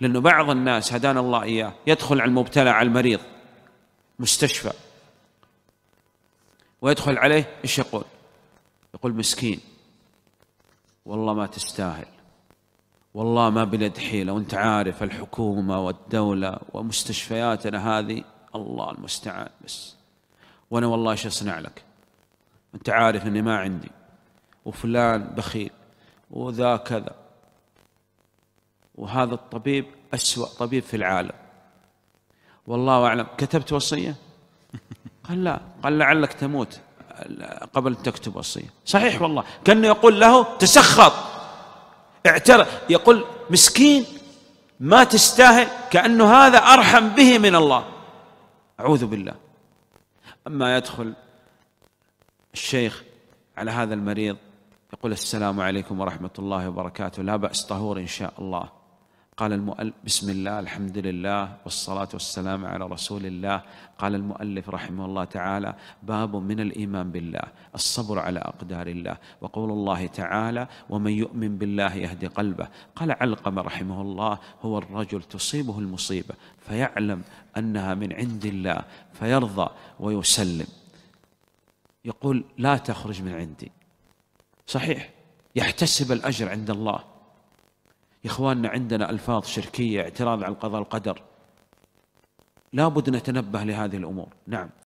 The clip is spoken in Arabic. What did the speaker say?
لأنه بعض الناس هدانا الله إياه يدخل على المبتلى على المريض مستشفى ويدخل عليه ايش يقول؟ يقول مسكين والله ما تستاهل والله ما بلد حيله وانت عارف الحكومه والدوله ومستشفياتنا هذه الله المستعان بس وانا والله ايش اصنع لك؟ انت عارف اني ما عندي وفلان بخيل وذا كذا وهذا الطبيب أسوأ طبيب في العالم والله أعلم كتبت وصية قال لا قال لعلك تموت قبل أن تكتب وصية صحيح والله كأنه يقول له تسخط اعترف يقول مسكين ما تستاهل كأنه هذا أرحم به من الله أعوذ بالله أما يدخل الشيخ على هذا المريض يقول السلام عليكم ورحمة الله وبركاته لا بأس طهور إن شاء الله قال المؤلف بسم الله الحمد لله والصلاة والسلام على رسول الله قال المؤلف رحمه الله تعالى باب من الإيمان بالله الصبر على أقدار الله وقول الله تعالى ومن يؤمن بالله يهدي قلبه قال علقمة رحمه الله هو الرجل تصيبه المصيبة فيعلم أنها من عند الله فيرضى ويسلم يقول لا تخرج من عندي صحيح يحتسب الأجر عند الله يا إخواننا عندنا ألفاظ شركية اعتراض على القضاء القدر بد نتنبه لهذه الأمور نعم